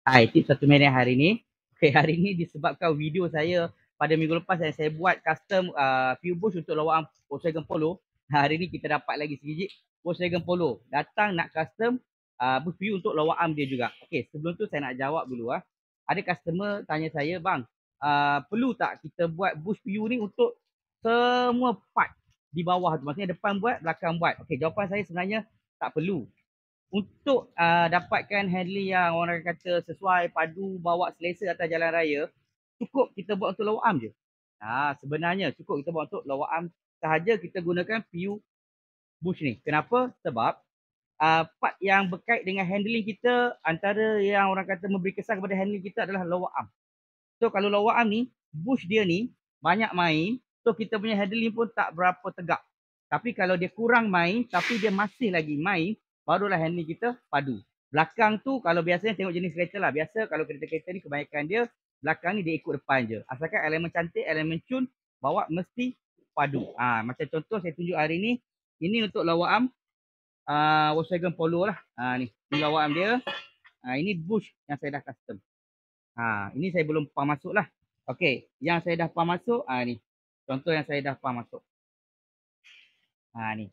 Hai, tips satu minit hari ni. Okay, hari ni disebabkan video saya pada minggu lepas yang saya buat custom uh, few bush untuk lawan Volkswagen Polo. Hari ni kita dapat lagi sedikit Volkswagen Polo. Datang nak custom uh, view untuk lawan dia juga. Okay, sebelum tu saya nak jawab dulu. Uh. Ada customer tanya saya, bang, uh, perlu tak kita buat bush view ni untuk semua part di bawah tu. Maksudnya depan buat, belakang buat. Okay, jawapan saya sebenarnya tak perlu untuk uh, dapatkan handling yang orang kata sesuai, padu, bawa selesa atas jalan raya, cukup kita buat untuk lower arm je. Ha, sebenarnya cukup kita buat untuk lower arm sahaja kita gunakan PU bush ni. Kenapa? Sebab uh, part yang berkait dengan handling kita antara yang orang kata memberi kesan kepada handling kita adalah lower arm. So kalau lower arm ni, bush dia ni banyak main, so kita punya handling pun tak berapa tegak. Tapi kalau dia kurang main, tapi dia masih lagi main, barulah handling kita padu. Belakang tu kalau biasanya tengok jenis kereta lah. Biasa kalau kereta-kereta ni kebaikan dia belakang ni dia ikut depan je. Asalkan elemen cantik, elemen cun bawa mesti padu. Ha, macam contoh saya tunjuk hari ni. Ini untuk lawa arm uh, Volkswagen Polo lah. Ha, ni. ni lawa arm dia. Ha, ini bush yang saya dah custom. Ha, ini saya belum pump masuk lah. Okay. Yang saya dah pump masuk. Ha, ni. Contoh yang saya dah pump masuk. Ha, ni.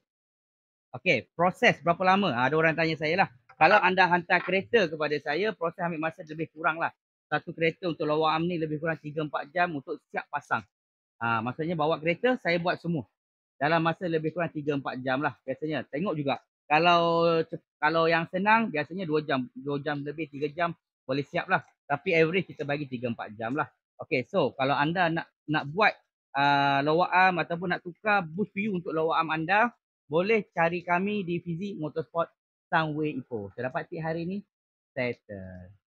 Okey, proses berapa lama? Ha, ada orang tanya saya lah. Kalau anda hantar kereta kepada saya, proses ambil masa lebih kurang lah. Satu kereta untuk lower arm ni lebih kurang 3-4 jam untuk siap pasang. Ha, maksudnya bawa kereta, saya buat semua. Dalam masa lebih kurang 3-4 jam lah biasanya. Tengok juga. Kalau kalau yang senang, biasanya 2 jam. 2 jam lebih 3 jam boleh siap lah. Tapi average kita bagi 3-4 jam lah. Okay, so kalau anda nak nak buat uh, ah, lower arm ataupun nak tukar boost PU untuk lower arm anda, boleh cari kami di Fizik Motorsport Sunway Ipoh. Terdapat tip hari ni? Settle.